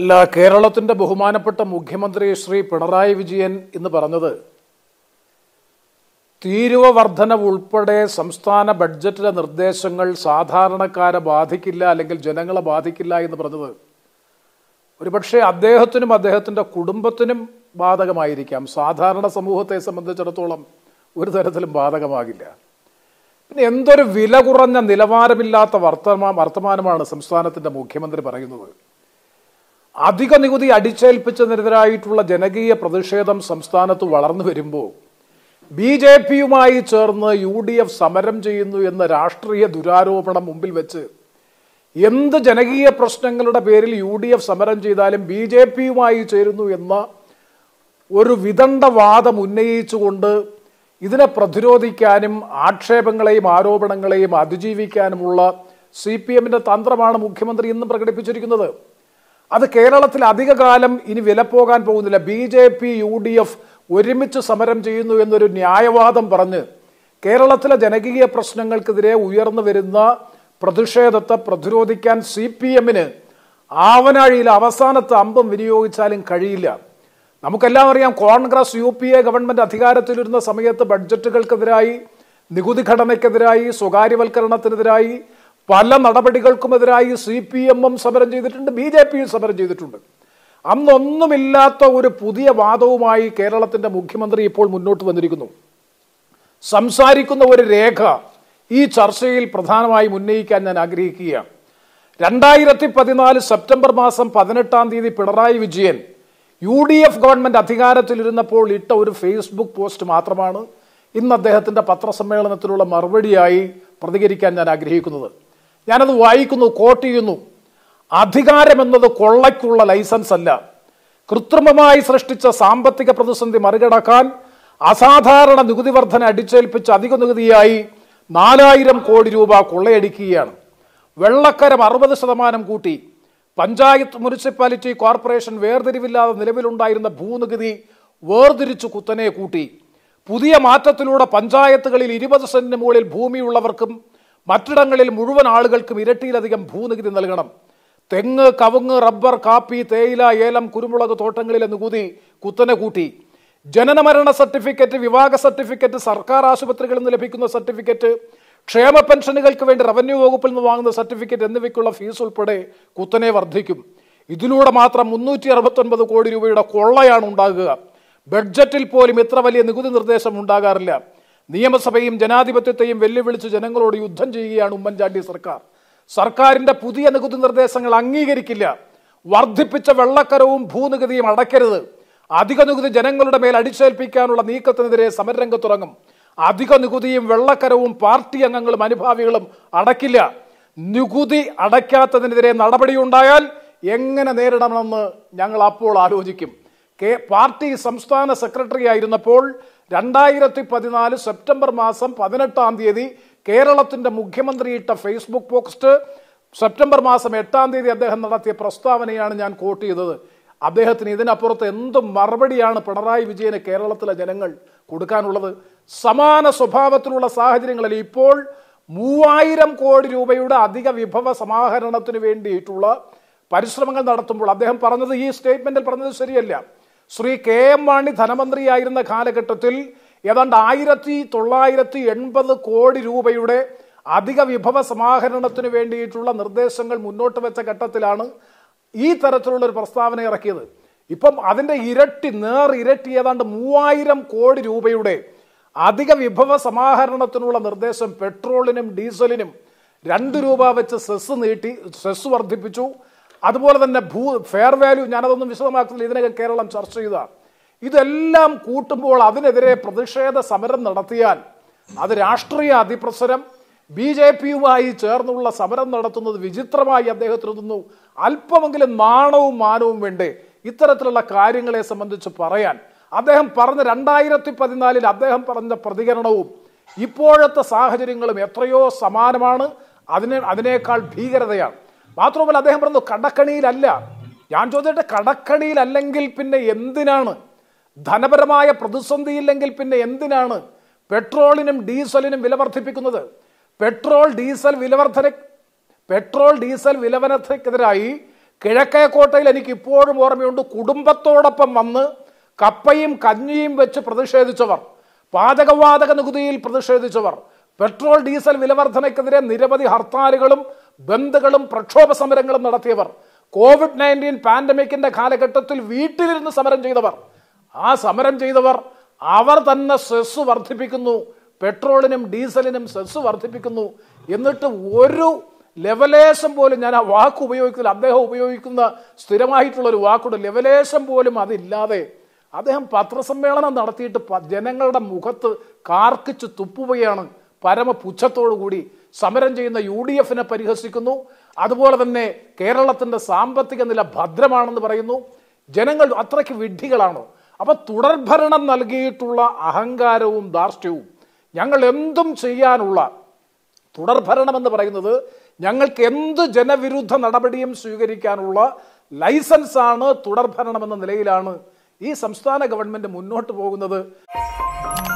അല്ല കേരളത്തിൻ്റെ ബഹുമാനപ്പെട്ട മുഖ്യമന്ത്രി ശ്രീ പിണറായി വിജയൻ എന്ന് പറഞ്ഞത് തീരുവ വർധനവ് ഉൾപ്പെടെ സംസ്ഥാന ബഡ്ജറ്റിലെ നിർദ്ദേശങ്ങൾ സാധാരണക്കാരെ ബാധിക്കില്ല അല്ലെങ്കിൽ ജനങ്ങളെ ബാധിക്കില്ല എന്ന് പറഞ്ഞത് ഒരുപക്ഷെ അദ്ദേഹത്തിനും അദ്ദേഹത്തിൻ്റെ കുടുംബത്തിനും ബാധകമായിരിക്കാം സാധാരണ സമൂഹത്തെ സംബന്ധിച്ചിടത്തോളം ഒരു തരത്തിലും ബാധകമാകില്ല പിന്നെ എന്തൊരു വില കുറഞ്ഞ നിലവാരമില്ലാത്ത വർത്തമാ വർത്തമാനമാണ് സംസ്ഥാനത്തിൻ്റെ മുഖ്യമന്ത്രി പറയുന്നത് അധിക നികുതി നിരതരായിട്ടുള്ള ജനകീയ പ്രതിഷേധം സംസ്ഥാനത്ത് വളർന്നു വരുമ്പോൾ ബി ജെ പിയുമായി ചേർന്ന് യു ഡി എഫ് സമരം ചെയ്യുന്നു എന്ന രാഷ്ട്രീയ ദുരാരോപണം മുമ്പിൽ വെച്ച് എന്ത് ജനകീയ പ്രശ്നങ്ങളുടെ പേരിൽ യു ഡി എഫ് സമരം ചെയ്താലും ബി ജെ പിയുമായി ചേരുന്നു എന്ന ഒരു വിദണ്ഡവാദം ഉന്നയിച്ചുകൊണ്ട് ഇതിനെ പ്രതിരോധിക്കാനും ആക്ഷേപങ്ങളെയും ആരോപണങ്ങളെയും അതിജീവിക്കാനുമുള്ള സി പി എമ്മിൻ്റെ തന്ത്രമാണ് മുഖ്യമന്ത്രി ഇന്ന് പ്രകടിപ്പിച്ചിരിക്കുന്നത് അത് കേരളത്തിൽ അധികകാലം ഇനി വില പോകാൻ പോകുന്നില്ല B J P U D F ഒരുമിച്ച് സമരം ചെയ്യുന്നു എന്നൊരു ന്യായവാദം പറഞ്ഞ് കേരളത്തിലെ ജനകീയ പ്രശ്നങ്ങൾക്കെതിരെ ഉയർന്നു വരുന്ന പ്രതിഷേധത്തെ പ്രതിരോധിക്കാൻ സി പി എമ്മിന് ആവനാഴിയിൽ അവസാനത്തെ അമ്പം വിനിയോഗിച്ചാലും കഴിയില്ല നമുക്കെല്ലാം അറിയാം Congress U P A government അധികാരത്തിലിരുന്ന സമയത്ത് ബഡ്ജറ്റുകൾക്കെതിരായി നികുതി ഘടനയ്ക്കെതിരായി സ്വകാര്യവൽക്കരണത്തിനെതിരായി പല നടപടികൾക്കുമെതിരായി സി പി എമ്മും സമരം ചെയ്തിട്ടുണ്ട് ബി ജെ പിയും സമരം ചെയ്തിട്ടുണ്ട് അന്നൊന്നുമില്ലാത്ത ഒരു പുതിയ വാദവുമായി കേരളത്തിന്റെ മുഖ്യമന്ത്രി ഇപ്പോൾ മുന്നോട്ട് വന്നിരിക്കുന്നു സംസാരിക്കുന്ന ഒരു രേഖ ഈ ചർച്ചയിൽ പ്രധാനമായും ഉന്നയിക്കാൻ ഞാൻ ആഗ്രഹിക്കുകയാണ് രണ്ടായിരത്തി പതിനാല് സെപ്റ്റംബർ മാസം പതിനെട്ടാം തീയതി Pinarayi Vijayan U D F government അധികാരത്തിലിരുന്നപ്പോൾ ഇട്ട ഒരു ഫേസ്ബുക്ക് പോസ്റ്റ് മാത്രമാണ് ഇന്ന് അദ്ദേഹത്തിന്റെ പത്രസമ്മേളനത്തിലുള്ള മറുപടിയായി പ്രതികരിക്കാൻ ഞാൻ ആഗ്രഹിക്കുന്നത് ഞാനത് വായിക്കുന്നു കോട്ട് ചെയ്യുന്നു എന്നത് കൊള്ളയ്ക്കുള്ള ലൈസൻസ് അല്ല കൃത്രിമമായി സൃഷ്ടിച്ച സാമ്പത്തിക പ്രതിസന്ധി മറികടക്കാൻ അസാധാരണ നികുതി വർധന അടിച്ചേൽപ്പിച്ച അധിക നികുതിയായി നാലായിരം കോടി രൂപ കൊള്ളയടിക്കുകയാണ് വെള്ളക്കരം അറുപത് ശതമാനം കൂട്ടി പഞ്ചായത്ത് മുനിസിപ്പാലിറ്റി കോർപ്പറേഷൻ വേർതിരിവില്ലാതെ നിലവിലുണ്ടായിരുന്ന ഭൂനികുതി വേർതിരിച്ചു കുത്തനെ കൂട്ടി പുതിയ മാറ്റത്തിലൂടെ പഞ്ചായത്തുകളിൽ ഇരുപത് സെന്റിന് മുകളിൽ ഭൂമിയുള്ളവർക്കും മറ്റിടങ്ങളിൽ മുഴുവൻ ആളുകൾക്കും ഇരട്ടിയിലധികം ഭൂനികുതി നൽകണം തെങ്ങ് കവുങ്ങ് റബ്ബർ കാപ്പി തേയില ഏലം കുരുമുളക് തോട്ടങ്ങളിലെ നികുതി കുത്തനെ കൂട്ടി ജനനമരണ സർട്ടിഫിക്കറ്റ് വിവാഹ സർട്ടിഫിക്കറ്റ് സർക്കാർ ആശുപത്രികളിൽ നിന്ന് ലഭിക്കുന്ന സർട്ടിഫിക്കറ്റ് ക്ഷേമ പെൻഷനുകൾക്ക് വേണ്ടി റവന്യൂ വകുപ്പിൽ നിന്ന് വാങ്ങുന്ന സർട്ടിഫിക്കറ്റ് എന്നിവയ്ക്കുള്ള ഫീസ് ഉൾപ്പെടെ കുത്തനെ വർദ്ധിക്കും ഇതിലൂടെ മാത്രം മുന്നൂറ്റി അറുപത്തൊൻപത് കോടി രൂപയുടെ കൊള്ളയാണ് ഉണ്ടാകുക ബഡ്ജറ്റിൽ പോലും ഇത്ര വലിയ നികുതി നിർദ്ദേശം ഉണ്ടാകാറില്ല നിയമസഭയും ജനാധിപത്യത്തെയും വെല്ലുവിളിച്ച് ജനങ്ങളോട് യുദ്ധം ചെയ്യുകയാണ് ഉമ്മൻചാണ്ടി സർക്കാർ സർക്കാരിന്റെ പുതിയ നികുതി നിർദ്ദേശങ്ങൾ അംഗീകരിക്കില്ല വർദ്ധിപ്പിച്ച വെള്ളക്കരവും ഭൂനികുതിയും അടയ്ക്കരുത് അധിക നികുതി ജനങ്ങളുടെ മേൽ അടിച്ചേൽപ്പിക്കാനുള്ള നീക്കത്തിനെതിരെ സമരരംഗത്തിറങ്ങും അധിക നികുതിയും വെള്ളക്കരവും പാർട്ടി അംഗങ്ങളും അനുഭാവികളും അടക്കില്ല നികുതി അടയ്ക്കാത്തതിനെതിരെ നടപടിയുണ്ടായാൽ എങ്ങനെ നേരിടണമെന്ന് ഞങ്ങൾ അപ്പോൾ ആലോചിക്കും കെ പാർട്ടി സംസ്ഥാന സെക്രട്ടറി ആയിരുന്നപ്പോൾ രണ്ടായിരത്തി പതിനാല് സെപ്റ്റംബർ മാസം പതിനെട്ടാം തീയതി കേരളത്തിന്റെ മുഖ്യമന്ത്രി ഇട്ട ഫേസ്ബുക്ക് പോസ്റ്റ് സെപ്റ്റംബർ മാസം എട്ടാം തീയതി അദ്ദേഹം നടത്തിയ പ്രസ്താവനയാണ് ഞാൻ കോട്ട് ചെയ്തത് അദ്ദേഹത്തിന് ഇതിനപ്പുറത്ത് എന്ത് മറുപടിയാണ് പിണറായി വിജയന് കേരളത്തിലെ ജനങ്ങൾ കൊടുക്കാനുള്ളത് സമാന സ്വഭാവത്തിലുള്ള സാഹചര്യങ്ങളിൽ ഇപ്പോൾ മൂവായിരം കോടി രൂപയുടെ അധിക വിഭവ സമാഹരണത്തിന് വേണ്ടിയിട്ടുള്ള പരിശ്രമങ്ങൾ നടത്തുമ്പോൾ അദ്ദേഹം പറഞ്ഞത് ഈ സ്റ്റേറ്റ്മെന്റിൽ പറഞ്ഞത് ശരിയല്ല ശ്രീ കെ എം മാണി ധനമന്ത്രിയായിരുന്ന കാലഘട്ടത്തിൽ ഏതാണ്ട് ആയിരത്തി തൊള്ളായിരത്തി എൺപത് കോടി രൂപയുടെ അധിക വിഭവ സമാഹരണത്തിന് വേണ്ടിയിട്ടുള്ള നിർദ്ദേശങ്ങൾ മുന്നോട്ട് വെച്ച ഘട്ടത്തിലാണ് ഈ തരത്തിലുള്ള ഒരു പ്രസ്താവന ഇറക്കിയത് ഇപ്പം അതിൻ്റെ ഇരട്ടി നേർ ഇരട്ടി ഏതാണ്ട് മൂവായിരം കോടി രൂപയുടെ അധിക വിഭവ സമാഹരണത്തിനുള്ള നിർദ്ദേശം പെട്രോളിനും ഡീസലിനും രണ്ട് രൂപ വെച്ച് സെസ് നീട്ടി സെസ് വർദ്ധിപ്പിച്ചു അതുപോലെ തന്നെ ഭൂ ഫെയർ വാല്യൂ ഞാനതൊന്നും വിശദമാക്കുന്നില്ല ഇതിനൊക്കെ കേരളം ചർച്ച ചെയ്തതാണ് ഇതെല്ലാം കൂട്ടുമ്പോൾ അതിനെതിരെ പ്രതിഷേധ സമരം നടത്തിയാൽ അത് രാഷ്ട്രീയ അതിപ്രസരം ബി ജെ പിയുമായി ചേർന്നുള്ള സമരം നടത്തുന്നത് വിചിത്രമായി അദ്ദേഹത്തിന് തോന്നുന്നു അല്പമെങ്കിലും നാണവും മാനവും വേണ്ടേ ഇത്തരത്തിലുള്ള കാര്യങ്ങളെ സംബന്ധിച്ച് പറയാൻ അദ്ദേഹം പറഞ്ഞ രണ്ടായിരത്തി പതിനാലിൽ അദ്ദേഹം പറഞ്ഞ പ്രതികരണവും ഇപ്പോഴത്തെ സാഹചര്യങ്ങളും എത്രയോ സമാനമാണ് അതിനെ അതിനേക്കാൾ ഭീകരതയാണ് മാത്രമല്ല അദ്ദേഹം പറഞ്ഞു കടക്കണിയിലല്ല ഞാൻ ചോദിച്ചിട്ട് കടക്കണിയിലല്ലെങ്കിൽ പിന്നെ എന്തിനാണ് ധനപരമായ പ്രതിസന്ധിയില്ലെങ്കിൽ പിന്നെ എന്തിനാണ് പെട്രോളിനും ഡീസലിനും വില വർദ്ധിപ്പിക്കുന്നത് പെട്രോൾ ഡീസൽ വിലവർദ്ധന പെട്രോൾ ഡീസൽ വിലവർദ്ധനക്കെതിരായി കിഴക്കേക്കോട്ടയിൽ എനിക്ക് ഇപ്പോഴും ഓർമ്മയുണ്ട് കുടുംബത്തോടൊപ്പം വന്ന് കപ്പയും കഞ്ഞിയും വെച്ച് പ്രതിഷേധിച്ചവർ പാചകവാതക നികുതിയിൽ പ്രതിഷേധിച്ചവർ പെട്രോൾ ഡീസൽ വിലവർദ്ധനയ്ക്കെതിരെ നിരവധി ഹർത്താലുകളും ബന്ധുകളും പ്രക്ഷോഭ സമരങ്ങളും നടത്തിയവർ കോവിഡ് നയൻറ്റീൻ പാൻഡമിക്കിന്റെ കാലഘട്ടത്തിൽ വീട്ടിലിരുന്ന് സമരം ചെയ്തവർ ആ സമരം ചെയ്തവർ അവർ തന്നെ സെസ് വർദ്ധിപ്പിക്കുന്നു പെട്രോളിനും ഡീസലിനും സെസ് വർദ്ധിപ്പിക്കുന്നു എന്നിട്ട് ഒരു ലെവലേശം പോലും ഞാൻ ആ വാക്ക് ഉപയോഗിക്കുന്ന അദ്ദേഹം ഉപയോഗിക്കുന്ന സ്ഥിരമായിട്ടുള്ള ഒരു വാക്കുണ്ട് ലെവലേശം പോലും അതില്ലാതെ അദ്ദേഹം പത്രസമ്മേളനം നടത്തിയിട്ട് ജനങ്ങളുടെ മുഖത്ത് കാർക്കിച്ച് തുപ്പുകയാണ് പരമപുച്ഛത്തോടു കൂടി സമരം ചെയ്യുന്ന യു ഡി എഫിനെ പരിഹസിക്കുന്നു അതുപോലെ തന്നെ കേരളത്തിൻ്റെ സാമ്പത്തിക നില ഭദ്രമാണെന്ന് പറയുന്നു ജനങ്ങൾ അത്രയ്ക്ക് വിഡ്ഢികളാണോ അപ്പം തുടർഭരണം നൽകിയിട്ടുള്ള അഹങ്കാരവും ധാർഷ്ട്യവും ഞങ്ങൾ എന്തും ചെയ്യാനുള്ള തുടർഭരണം എന്ന് പറയുന്നത് ഞങ്ങൾക്ക് എന്ത് ജനവിരുദ്ധ നടപടിയും സ്വീകരിക്കാനുള്ള ലൈസൻസാണ് എന്ന നിലയിലാണ് ഈ സംസ്ഥാന ഗവൺമെൻറ് മുന്നോട്ട് പോകുന്നത്